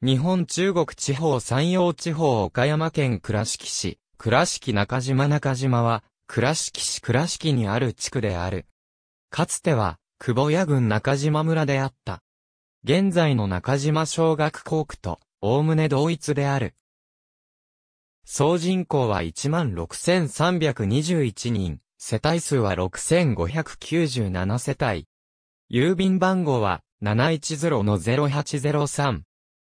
日本中国地方山陽地方岡山県倉敷市、倉敷中島中島は、倉敷市倉敷にある地区である。かつては、久保屋郡中島村であった。現在の中島小学校区と、おおむね同一である。総人口は16,321人、世帯数は6,597世帯。郵便番号は、710-0803。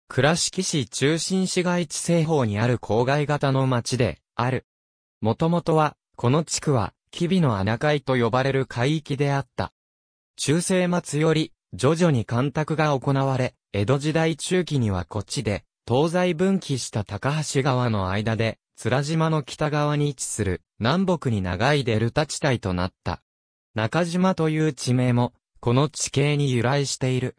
倉敷市中心市街地西方にある郊外型の町で、ある。もともとは、この地区は、吉備の穴海と呼ばれる海域であった。中世末より、徐々に干拓が行われ、江戸時代中期にはこっちで、東西分岐した高橋川の間で、津島の北側に位置する、南北に長いデルタ地帯となった。中島という地名も、この地形に由来している。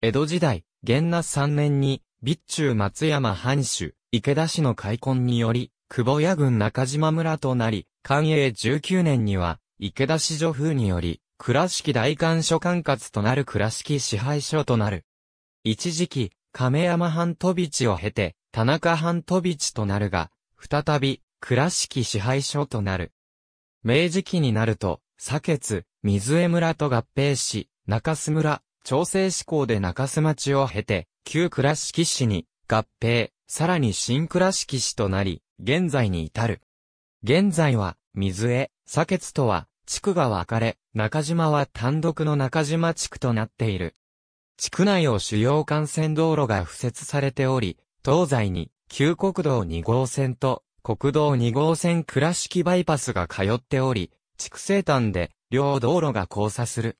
江戸時代、元那3年に、備中松山藩主、池田氏の開墾により、久保屋郡中島村となり、寛永19年には、池田氏女風により、倉敷大官所管轄となる倉敷支配所となる。一時期、亀山藩飛び地を経て、田中藩飛び地となるが、再び、倉敷支配所となる。明治期になると、左欠、水江村と合併し、中洲村、調整志向で中洲町を経て、旧倉敷市に合併、さらに新倉敷市となり、現在に至る。現在は、水江、砂欠とは、地区が分かれ、中島は単独の中島地区となっている。地区内を主要幹線道路が付設されており、東西に、旧国道2号線と、国道2号線倉敷バイパスが通っており、地区生誕で、両道路が交差する。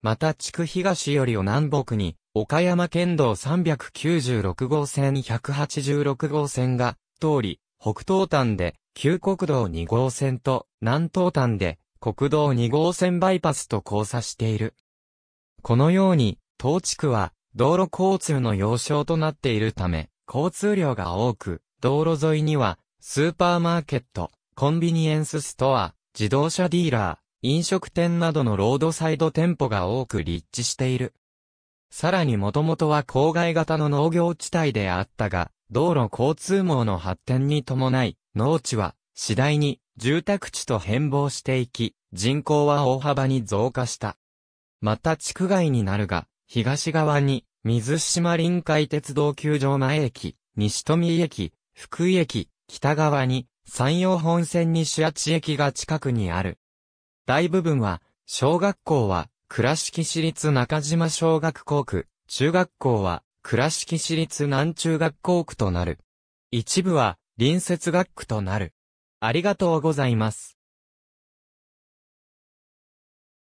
また地区東よりを南北に、岡山県道396号線186号線が通り、北東端で旧国道2号線と南東端で国道2号線バイパスと交差している。このように、東地区は道路交通の要衝となっているため、交通量が多く、道路沿いにはスーパーマーケット、コンビニエンスストア、自動車ディーラー、飲食店などのロードサイド店舗が多く立地している。さらにもともとは郊外型の農業地帯であったが、道路交通網の発展に伴い、農地は次第に住宅地と変貌していき、人口は大幅に増加した。また地区外になるが、東側に水島臨海鉄道球場前駅、西富駅、福井駅、北側に山陽本線西八駅が近くにある。大部分は、小学校は、倉敷市立中島小学校区、中学校は、倉敷市立南中学校区となる。一部は、隣接学区となる。ありがとうございます。